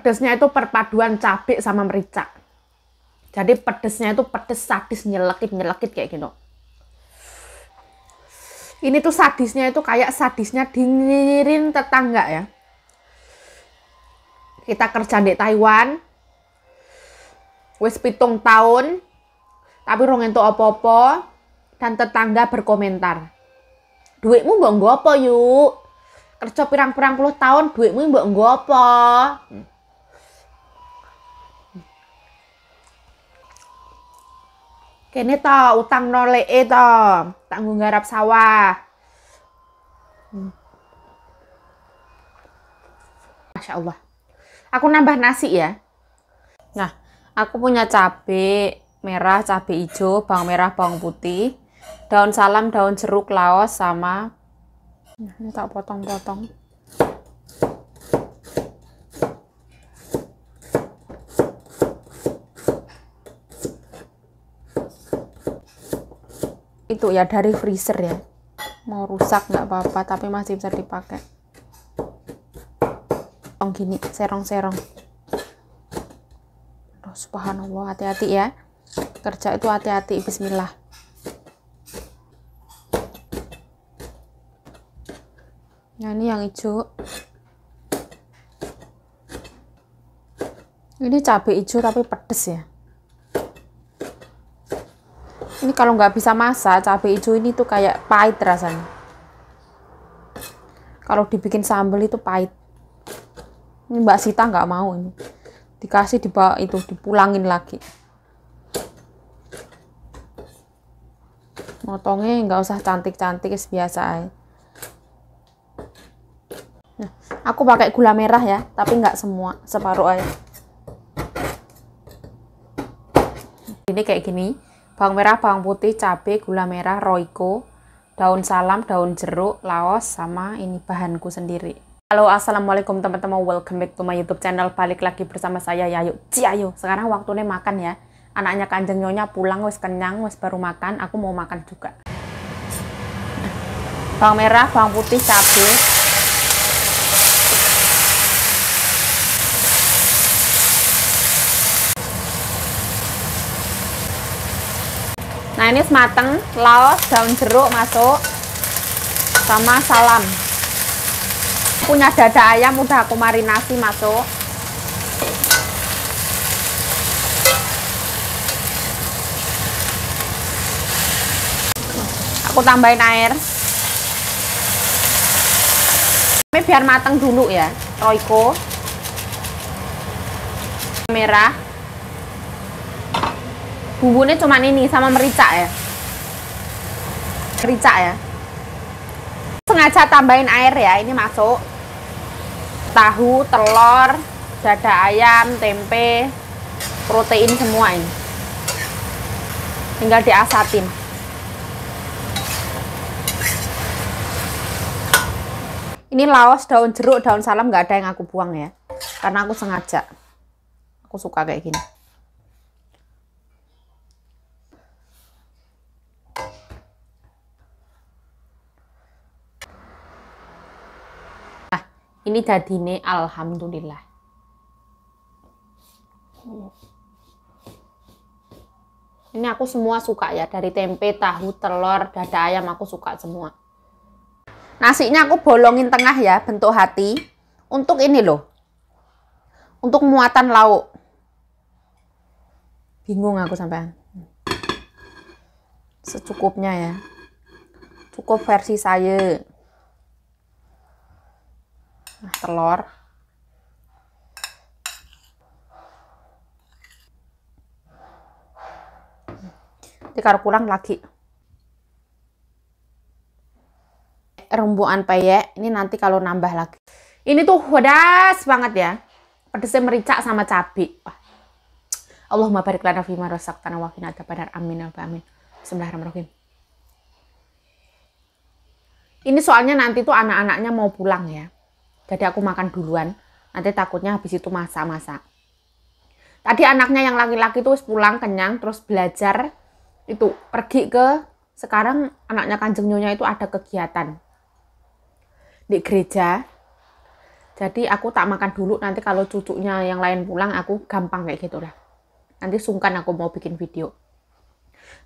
pedesnya itu perpaduan cabai sama merica. Jadi pedesnya itu pedes sadis nyelekit-nyelekit kayak gitu. Ini tuh sadisnya itu kayak sadisnya dinyirin tetangga ya. Kita kerja di Taiwan. Wis pitung tahun. Tapi rong opo, apa-apa dan tetangga berkomentar. Duitmu mbak nggo apa yuk? Kerja pirang-pirang puluh tahun duitmu mbak nggo apa? kene to utang e to tanggung garap sawah hmm. Masya Allah aku nambah nasi ya nah aku punya cabai merah cabai hijau bawang merah bawang putih daun salam daun jeruk laos sama ini hmm, tak potong-potong itu ya dari freezer ya mau rusak nggak apa-apa tapi masih bisa dipakai oh gini serong-serong Aduh, subhanallah hati-hati ya kerja itu hati-hati bismillah nah ini yang hijau ini cabai hijau tapi pedes ya ini kalau nggak bisa masak cabai hijau ini tuh kayak pahit rasanya kalau dibikin sambal itu pahit ini Mbak Sita nggak mau ini dikasih dibawa itu dipulangin lagi motongnya nggak usah cantik-cantik biasa aja. Nah, aku pakai gula merah ya tapi nggak semua separuh aja ini kayak gini bawang merah, bawang putih, cabai, gula merah, roiko, daun salam, daun jeruk, laos, sama ini bahanku sendiri. Halo, assalamualaikum teman-teman, welcome back to my YouTube channel. Balik lagi bersama saya Yayu. Ciayu, sekarang waktunya makan ya. Anaknya kanjeng nyonya pulang, wes kenyang, wes baru makan. Aku mau makan juga. Bawang merah, bawang putih, cabai, manis mateng, laos, daun jeruk masuk, sama salam. Punya dada ayam udah aku marinasi masuk. Aku tambahin air. Ini biar mateng dulu ya, Royco. Merah bumbunya cuma ini sama merica ya merica ya sengaja tambahin air ya ini masuk tahu telur dada ayam tempe protein semua ini tinggal diasatin ini laos daun jeruk daun salam nggak ada yang aku buang ya karena aku sengaja aku suka kayak gini ini dadine alhamdulillah ini aku semua suka ya dari tempe tahu telur dada ayam aku suka semua nasinya aku bolongin tengah ya bentuk hati untuk ini loh untuk muatan lauk bingung aku sampai secukupnya ya cukup versi saya nah, telur ini kalau pulang lagi rembuan peyek ini nanti kalau nambah lagi ini tuh pedas banget ya pedasnya merica sama cabai Wah. Allahumma barik lana fima tanah wa qina padar amin ya alba amin Bismillahirrahmanirrahim ini soalnya nanti tuh anak-anaknya mau pulang ya jadi aku makan duluan nanti takutnya habis itu masak-masak tadi anaknya yang laki-laki tuh pulang kenyang terus belajar itu pergi ke sekarang anaknya kanjeng nyonya itu ada kegiatan di gereja jadi aku tak makan dulu nanti kalau cucunya yang lain pulang aku gampang kayak gitulah nanti sungkan aku mau bikin video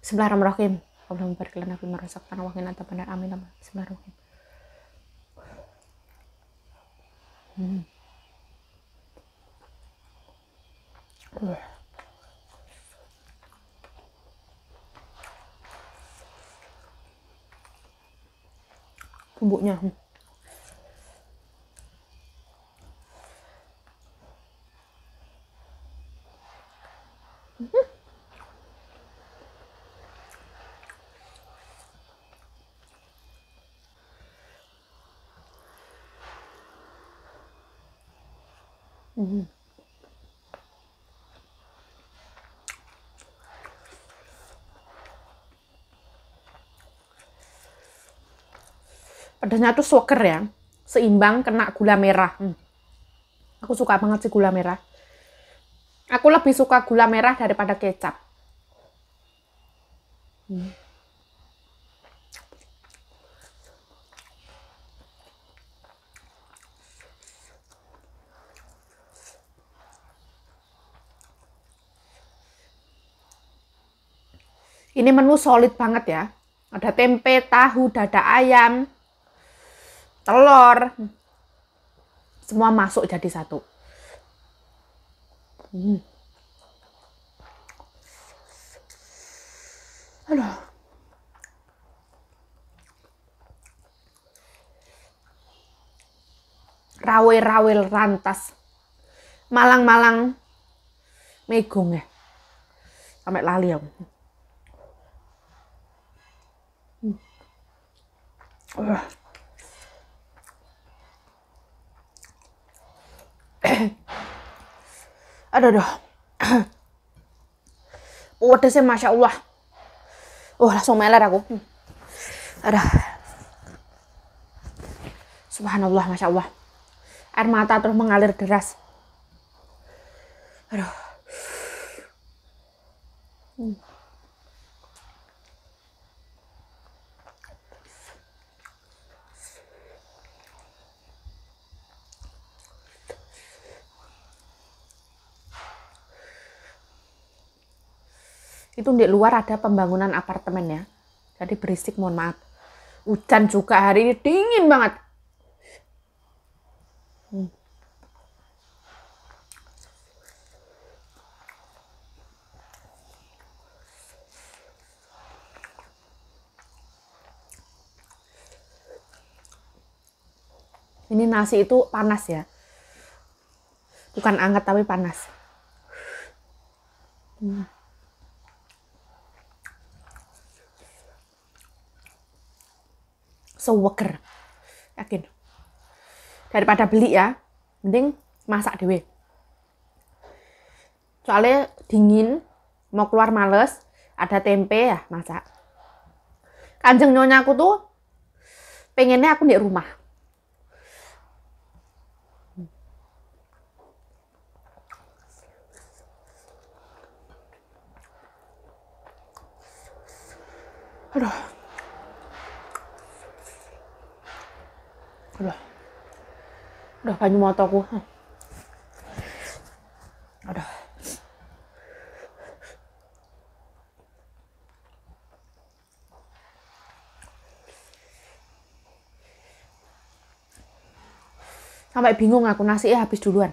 Bismillahirrahmanirrahim Allahumma barik lana fi ma razaqtana wa qina adzabannar amin Bismillahirrahmanirrahim Mm. Mm. Bụi nhà không? hmm Pedasnya tuh soker ya, seimbang kena gula merah. Hmm. Aku suka banget sih gula merah. Aku lebih suka gula merah daripada kecap. Hmm. Ini menu solid banget ya. Ada tempe, tahu, dada ayam, telur. Semua masuk jadi satu. Hmm. Aduh. Rawel-rawel rantas. Malang-malang megung ya. Sampai lali ya. Hmm. aduh aduh pedesnya masya Allah oh langsung meler aku ada subhanallah masya Allah air mata terus mengalir deras aduh hmm. Itu di luar ada pembangunan apartemen ya. Jadi berisik mohon maaf. Hujan juga hari ini dingin banget. Hmm. Ini nasi itu panas ya. Bukan anget tapi panas. Hmm. seweker Yakin. Daripada beli ya, mending masak dewe. Soalnya dingin, mau keluar males, ada tempe ya masak. Kanjeng nyonya aku tuh pengennya aku di rumah. Aduh, udah udah panjang motoku udah sampai bingung aku nasi ya habis duluan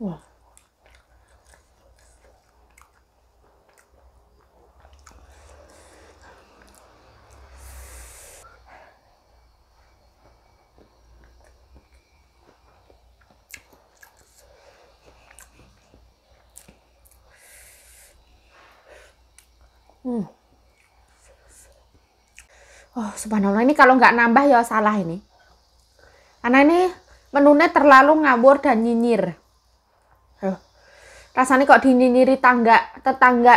Wah. Hmm. Oh, subhanallah ini kalau nggak nambah ya salah ini. Karena ini menunya terlalu ngabur dan nyinyir rasanya kok dinyinyiri tangga tetangga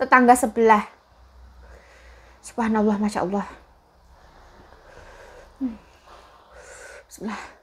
tetangga sebelah subhanallah masya Allah hmm. sebelah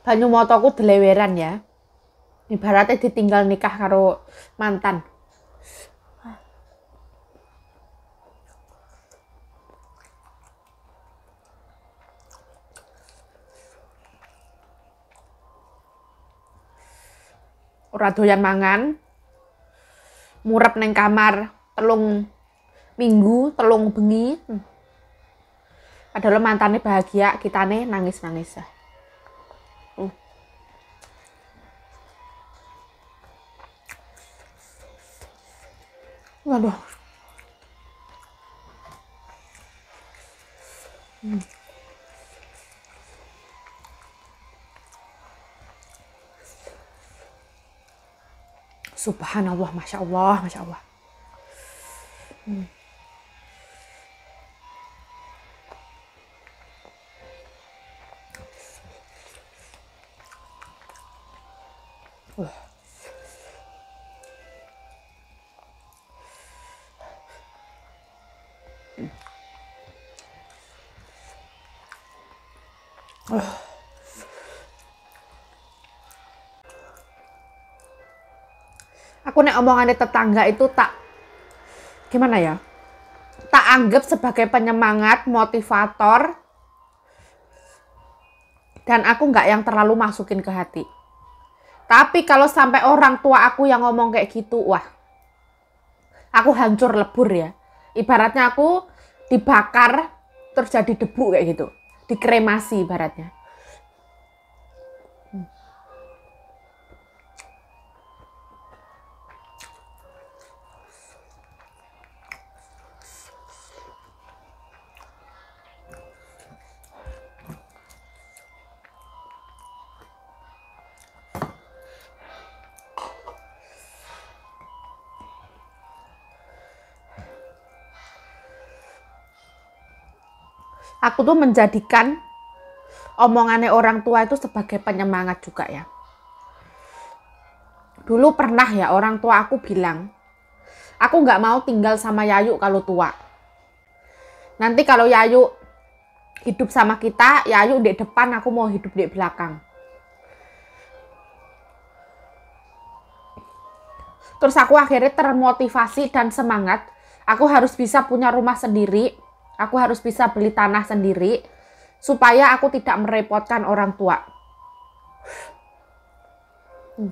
Banyu motoku deleweran ya. Ibaratnya ditinggal nikah karo mantan. ora doyan mangan murep neng kamar telung minggu telung bengi hmm padahal mantannya bahagia kita nih nangis nangis ya hmm. waduh Subhanallah, Masya Allah, Masya Allah. Hmm. aku nih omongannya tetangga itu tak gimana ya tak anggap sebagai penyemangat motivator dan aku nggak yang terlalu masukin ke hati tapi kalau sampai orang tua aku yang ngomong kayak gitu wah aku hancur lebur ya ibaratnya aku dibakar terjadi debu kayak gitu dikremasi ibaratnya aku tuh menjadikan omongannya orang tua itu sebagai penyemangat juga ya. Dulu pernah ya orang tua aku bilang, aku nggak mau tinggal sama Yayu kalau tua. Nanti kalau Yayu hidup sama kita, Yayu di depan, aku mau hidup di belakang. Terus aku akhirnya termotivasi dan semangat. Aku harus bisa punya rumah sendiri, Aku harus bisa beli tanah sendiri supaya aku tidak merepotkan orang tua. Hmm.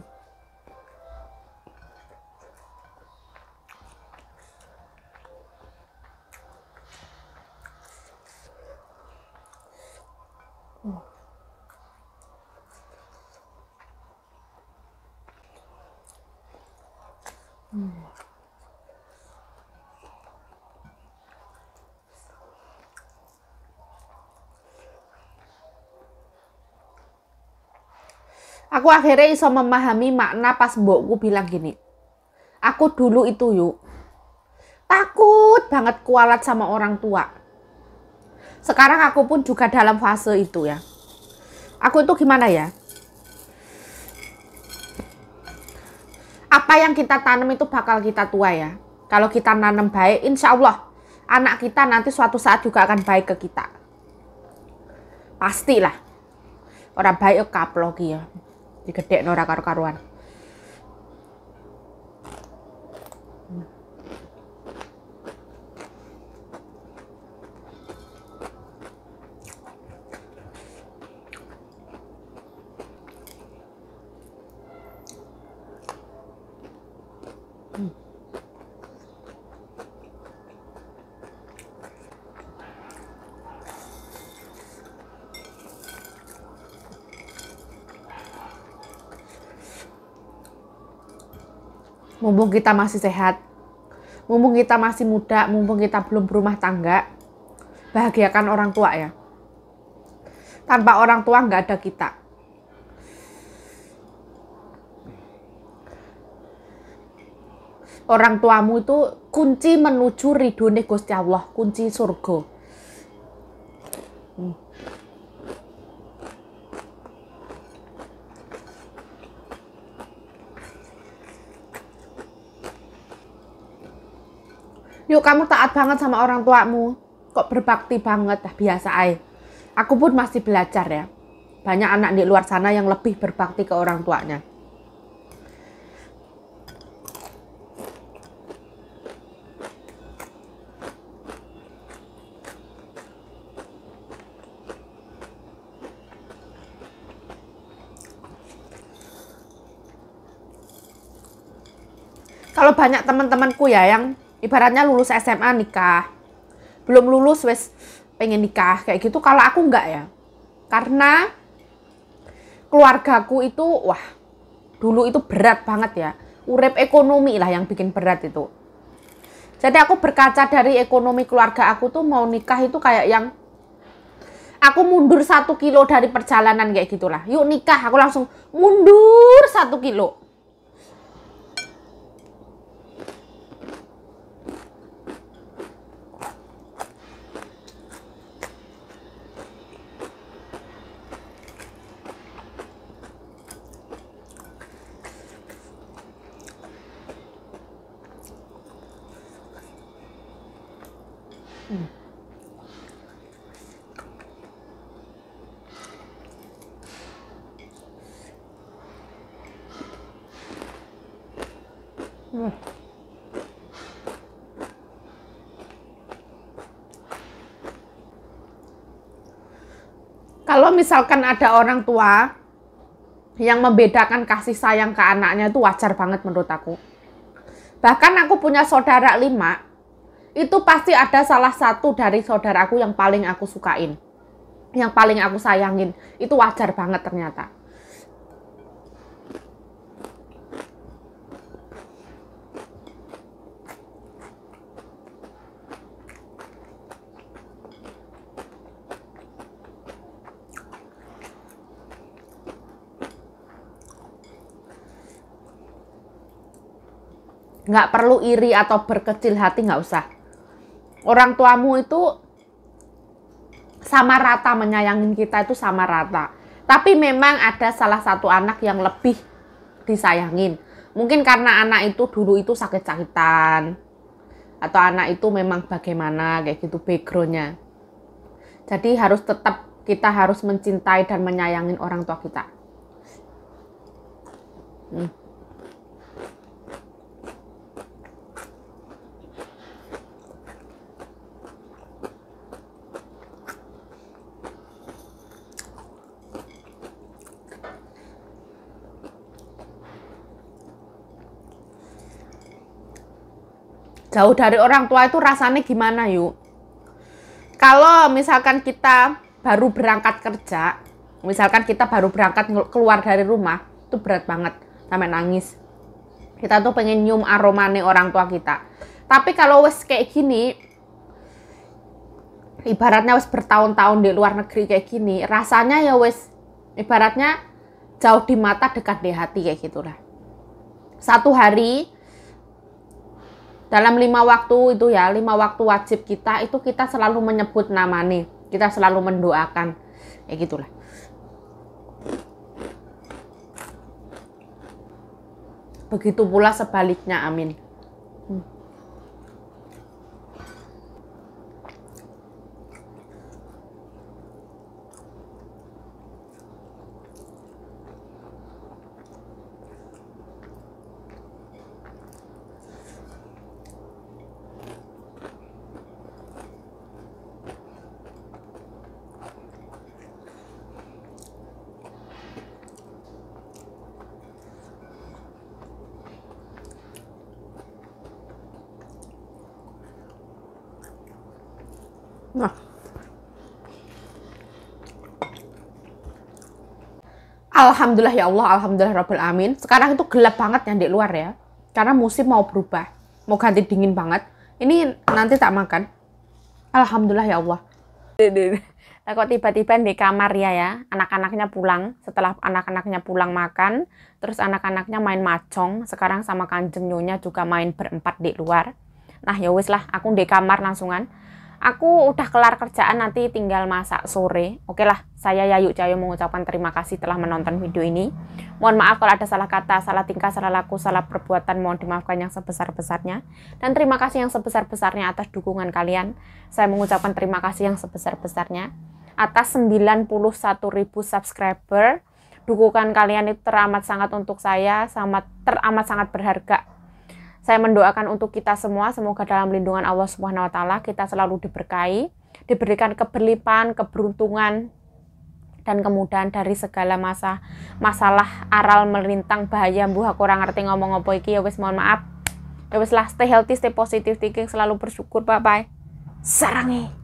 hmm. Aku akhirnya iso memahami makna pas mbokku bilang gini. Aku dulu itu yuk. Takut banget kualat sama orang tua. Sekarang aku pun juga dalam fase itu ya. Aku itu gimana ya? Apa yang kita tanam itu bakal kita tua ya. Kalau kita nanam baik, insya Allah anak kita nanti suatu saat juga akan baik ke kita. Pastilah. Orang baik kaplogi ya digedek nora karu-karuan mumpung kita masih sehat, mumpung kita masih muda, mumpung kita belum berumah tangga, bahagiakan orang tua ya. Tanpa orang tua nggak ada kita. Orang tuamu itu kunci menuju ridho Gusti Allah, kunci surga. Hmm. Yuk kamu taat banget sama orang tuamu. Kok berbakti banget, biasa ay. Aku pun masih belajar ya. Banyak anak di luar sana yang lebih berbakti ke orang tuanya. Kalau banyak teman-temanku ya yang ibaratnya lulus SMA nikah belum lulus wes pengen nikah kayak gitu kalau aku enggak ya karena keluargaku itu wah dulu itu berat banget ya urep ekonomi lah yang bikin berat itu jadi aku berkaca dari ekonomi keluarga aku tuh mau nikah itu kayak yang aku mundur satu kilo dari perjalanan kayak gitulah. Yuk nikah, aku langsung mundur satu kilo. Kalau misalkan ada orang tua yang membedakan kasih sayang ke anaknya itu wajar banget menurut aku. Bahkan aku punya saudara lima, itu pasti ada salah satu dari saudaraku yang paling aku sukain. Yang paling aku sayangin. Itu wajar banget ternyata. nggak perlu iri atau berkecil hati nggak usah orang tuamu itu sama rata menyayangin kita itu sama rata tapi memang ada salah satu anak yang lebih disayangin mungkin karena anak itu dulu itu sakit-sakitan atau anak itu memang bagaimana kayak gitu backgroundnya jadi harus tetap kita harus mencintai dan menyayangin orang tua kita hmm. jauh dari orang tua itu rasanya gimana yuk kalau misalkan kita baru berangkat kerja misalkan kita baru berangkat keluar dari rumah itu berat banget sampai nangis kita tuh pengen nyium aromane orang tua kita tapi kalau wes kayak gini ibaratnya wes bertahun-tahun di luar negeri kayak gini rasanya ya wes ibaratnya jauh di mata dekat di hati kayak gitulah satu hari dalam lima waktu itu ya lima waktu wajib kita itu kita selalu menyebut nama nih kita selalu mendoakan ya gitulah begitu pula sebaliknya amin Alhamdulillah ya Allah, Alhamdulillah Rabbil Amin. Sekarang itu gelap banget yang di luar ya. Karena musim mau berubah. Mau ganti dingin banget. Ini nanti tak makan. Alhamdulillah ya Allah. Nah, kok tiba-tiba di kamar ya ya, anak-anaknya pulang. Setelah anak-anaknya pulang makan, terus anak-anaknya main macong. Sekarang sama kanjeng nyonya juga main berempat di luar. Nah ya wis lah, aku di kamar langsungan aku udah kelar kerjaan nanti tinggal masak sore. Oke lah, saya Yayu Cahyo mengucapkan terima kasih telah menonton video ini. Mohon maaf kalau ada salah kata, salah tingkah, salah laku, salah perbuatan, mohon dimaafkan yang sebesar-besarnya. Dan terima kasih yang sebesar-besarnya atas dukungan kalian. Saya mengucapkan terima kasih yang sebesar-besarnya. Atas 91.000 subscriber, dukungan kalian itu teramat sangat untuk saya, sangat teramat sangat berharga saya mendoakan untuk kita semua semoga dalam lindungan Allah Subhanahu wa taala kita selalu diberkahi, diberikan keberlipan keberuntungan dan kemudahan dari segala masa masalah aral melintang bahaya buah kurang ngerti ngomong apa iki ya wis mohon maaf. Ya wis lah stay healthy, stay positive thinking, selalu bersyukur. Bye bye. Sarangi.